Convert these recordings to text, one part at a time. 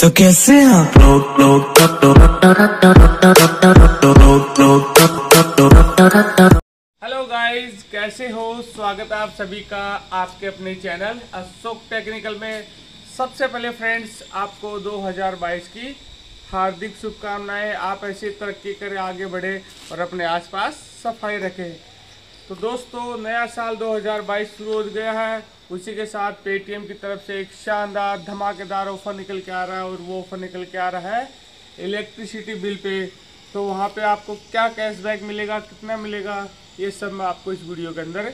तो कैसे आप लोग लोग हेलो गाइस कैसे हो स्वागत है आप सभी का आपके अपने चैनल अशोक टेक्निकल में सबसे पहले फ्रेंड्स आपको 2022 की हार्दिक शुभकामनाएं आप ऐसे तरक्की करें आगे बढ़े और अपने आसपास सफाई रखें तो दोस्तों नया साल 2022 शुरू हो गया है उसी के साथ पेटीएम की तरफ से एक शानदार धमाकेदार ऑफर निकल के आ रहा है और वो ऑफर निकल के आ रहा है इलेक्ट्रिसिटी बिल पे तो वहाँ पे आपको क्या कैशबैक मिलेगा कितना मिलेगा ये सब मैं आपको इस वीडियो के अंदर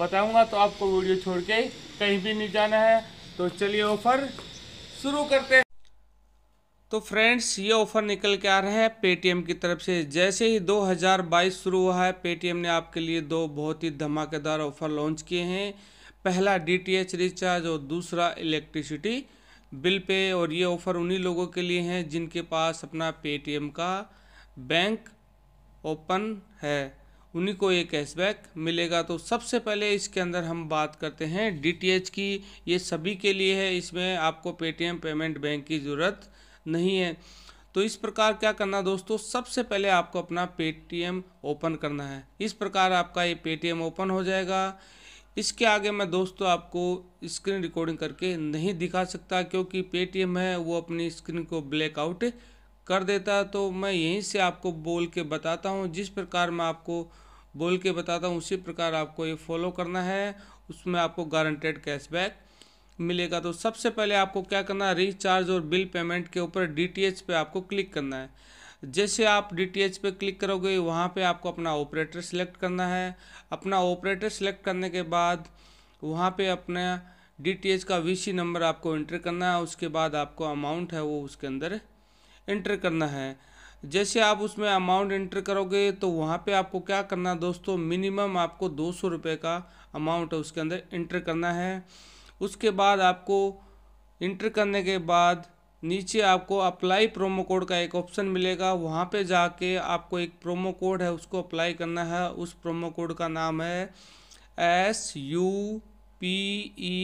बताऊँगा तो आपको वीडियो छोड़ के कहीं भी नहीं जाना है तो चलिए ऑफर शुरू करते हैं तो फ्रेंड्स ये ऑफ़र निकल के आ रहे हैं पेटीएम की तरफ से जैसे ही 2022 शुरू हुआ है पेटीएम ने आपके लिए दो बहुत ही धमाकेदार ऑफ़र लॉन्च किए हैं पहला डीटीएच रिचार्ज और दूसरा इलेक्ट्रिसिटी बिल पे और ये ऑफ़र उन्हीं लोगों के लिए हैं जिनके पास अपना पेटीएम का बैंक ओपन है उन्हीं को ये कैशबैक मिलेगा तो सबसे पहले इसके अंदर हम बात करते हैं डी की ये सभी के लिए है इसमें आपको पेटीएम पेमेंट बैंक की ज़रूरत नहीं है तो इस प्रकार क्या करना दोस्तों सबसे पहले आपको अपना पेटीएम ओपन करना है इस प्रकार आपका ये पेटीएम ओपन हो जाएगा इसके आगे मैं दोस्तों आपको स्क्रीन रिकॉर्डिंग करके नहीं दिखा सकता क्योंकि पेटीएम है वो अपनी स्क्रीन को ब्लैकआउट कर देता तो मैं यहीं से आपको बोल के बताता हूँ जिस प्रकार मैं आपको बोल के बताता हूँ उसी प्रकार आपको ये फॉलो करना है उसमें आपको गारंटेड कैशबैक मिलेगा तो सबसे पहले आपको क्या करना है रिचार्ज और बिल पेमेंट के ऊपर डी पे आपको क्लिक करना है जैसे आप डी पे क्लिक करोगे वहाँ पे आपको अपना ऑपरेटर सेलेक्ट करना है अपना ऑपरेटर सेलेक्ट करने के बाद वहाँ पे अपना डी का वी नंबर आपको इंटर करना है उसके बाद आपको अमाउंट है वो उसके अंदर इंटर करना है जैसे आप उसमें अमाउंट इंटर करोगे तो वहाँ पे आपको क्या करना है दोस्तों मिनिमम आपको दो सौ रुपये का अमाउंट उसके अंदर इंटर करना है उसके बाद आपको इंटर करने के बाद नीचे आपको अप्लाई प्रोमो कोड का एक ऑप्शन मिलेगा वहाँ पे जाके आपको एक प्रोमो कोड है उसको अप्लाई करना है उस प्रोमो कोड का नाम है S U P E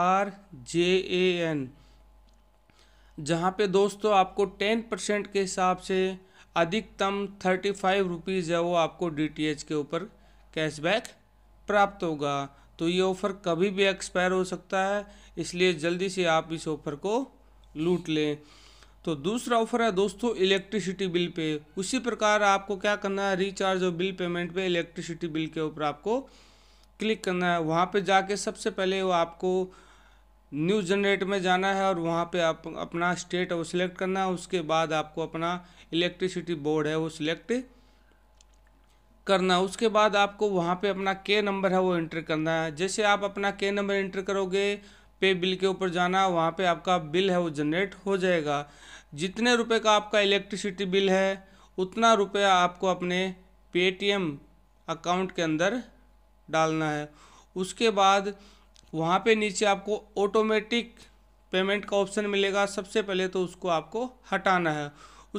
R J A N जहाँ पे दोस्तों आपको टेन परसेंट के हिसाब से अधिकतम थर्टी फाइव रुपीज़ है वो आपको डी टी एच के ऊपर कैशबैक प्राप्त होगा तो ये ऑफ़र कभी भी एक्सपायर हो सकता है इसलिए जल्दी से आप इस ऑफ़र को लूट लें तो दूसरा ऑफर है दोस्तों इलेक्ट्रिसिटी बिल पे उसी प्रकार आपको क्या करना है रिचार्ज और बिल पेमेंट पे इलेक्ट्रिसिटी बिल के ऊपर आपको क्लिक करना है वहाँ पे जाके सबसे पहले वो आपको न्यू जनरेट में जाना है और वहाँ पे आप अपना स्टेट वो सिलेक्ट करना है उसके बाद आपको अपना इलेक्ट्रिसिटी बोर्ड है वो सिलेक्ट करना उसके बाद आपको वहाँ पे अपना के नंबर है वो एंटर करना है जैसे आप अपना के नंबर एंटर करोगे पे बिल के ऊपर जाना वहाँ पे आपका बिल है वो जनरेट हो जाएगा जितने रुपए का आपका इलेक्ट्रिसिटी बिल है उतना रुपया आपको अपने पे अकाउंट के अंदर डालना है उसके बाद वहाँ पे नीचे आपको ऑटोमेटिक पेमेंट का ऑप्शन मिलेगा सबसे पहले तो उसको आपको हटाना है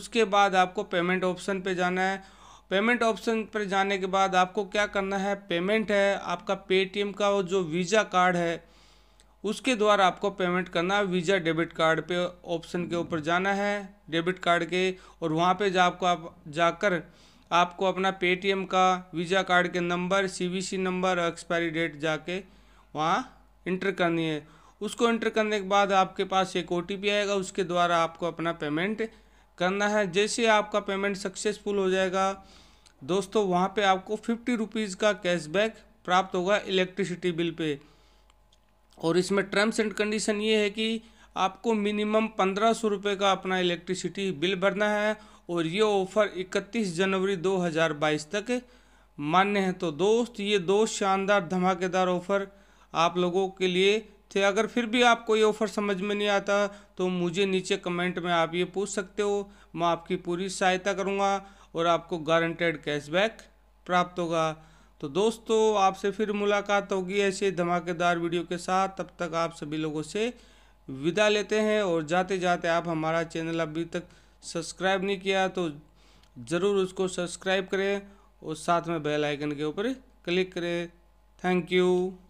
उसके बाद आपको पेमेंट ऑप्शन पे जाना है पेमेंट ऑप्शन पर जाने के बाद आपको क्या करना है पेमेंट है आपका पेटीएम का वो जो वीज़ा कार्ड है उसके द्वारा आपको पेमेंट करना है वीज़ा डेबिट कार्ड पे ऑप्शन के ऊपर जाना है डेबिट कार्ड के और वहाँ पे जा आपको आप जाकर आपको अपना पेटीएम का वीज़ा कार्ड के number CVC number expiry date जाके वहाँ इंटर करनी है उसको इंटर करने के बाद आपके पास एक ओ आएगा उसके द्वारा आपको अपना पेमेंट करना है जैसे आपका पेमेंट सक्सेसफुल हो जाएगा दोस्तों वहाँ पे आपको फिफ्टी रुपीज़ का कैशबैक प्राप्त होगा इलेक्ट्रिसिटी बिल पे और इसमें टर्म्स एंड कंडीशन ये है कि आपको मिनिमम पंद्रह सौ रुपये का अपना इलेक्ट्रिसिटी बिल भरना है और ये ऑफ़र इकतीस जनवरी 2022 तक मान्य है तो दोस्त ये दो शानदार धमाकेदार ऑफ़र आप लोगों के लिए थे अगर फिर भी आपको ये ऑफ़र समझ में नहीं आता तो मुझे नीचे कमेंट में आप ये पूछ सकते हो मैं आपकी पूरी सहायता करूँगा और आपको गारंटेड कैशबैक प्राप्त होगा तो दोस्तों आपसे फिर मुलाकात होगी ऐसे धमाकेदार वीडियो के साथ तब तक आप सभी लोगों से विदा लेते हैं और जाते जाते आप हमारा चैनल अभी तक सब्सक्राइब नहीं किया तो ज़रूर उसको सब्सक्राइब करें और साथ में बेल आइकन के ऊपर क्लिक करें थैंक यू